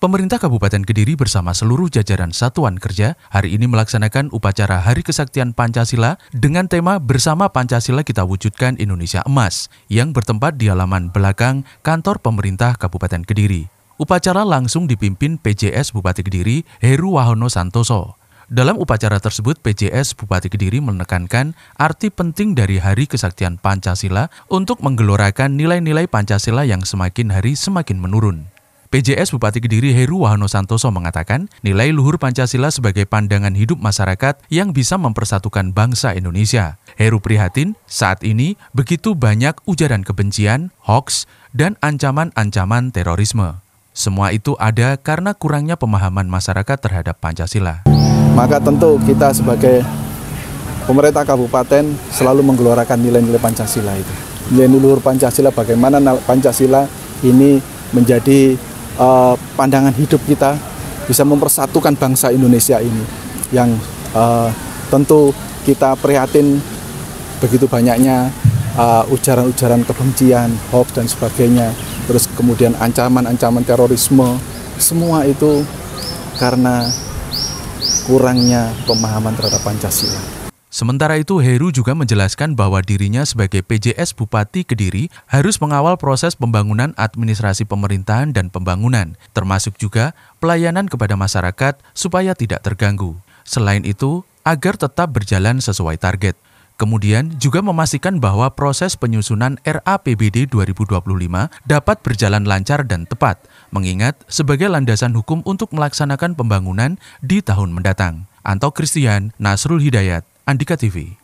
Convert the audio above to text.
Pemerintah Kabupaten Kediri bersama seluruh jajaran satuan kerja hari ini melaksanakan upacara Hari Kesaktian Pancasila dengan tema Bersama Pancasila Kita Wujudkan Indonesia Emas yang bertempat di halaman belakang kantor pemerintah Kabupaten Kediri. Upacara langsung dipimpin PJS Bupati Kediri Heru Wahono Santoso. Dalam upacara tersebut, PJS Bupati Kediri menekankan arti penting dari Hari Kesaktian Pancasila untuk menggelorakan nilai-nilai Pancasila yang semakin hari semakin menurun. PJS Bupati Kediri Heru Wahono Santoso mengatakan, nilai luhur Pancasila sebagai pandangan hidup masyarakat yang bisa mempersatukan bangsa Indonesia. Heru prihatin, saat ini begitu banyak ujaran kebencian, hoaks, dan ancaman-ancaman terorisme. Semua itu ada karena kurangnya pemahaman masyarakat terhadap Pancasila. Maka tentu kita sebagai pemerintah kabupaten selalu menggelorakan nilai-nilai Pancasila itu. Nilai luhur Pancasila bagaimana Pancasila ini menjadi uh, pandangan hidup kita bisa mempersatukan bangsa Indonesia ini yang uh, tentu kita prihatin begitu banyaknya eh, ujaran-ujaran uh, kebencian, hoax dan sebagainya, terus kemudian ancaman-ancaman terorisme, semua itu karena kurangnya pemahaman terhadap Pancasila. Sementara itu, Heru juga menjelaskan bahwa dirinya sebagai PJS Bupati Kediri harus mengawal proses pembangunan administrasi pemerintahan dan pembangunan, termasuk juga pelayanan kepada masyarakat supaya tidak terganggu. Selain itu, agar tetap berjalan sesuai target. Kemudian juga memastikan bahwa proses penyusunan RAPBD 2025 dapat berjalan lancar dan tepat, mengingat sebagai landasan hukum untuk melaksanakan pembangunan di tahun mendatang. Anto Christian, Nasrul Hidayat, Andika TV.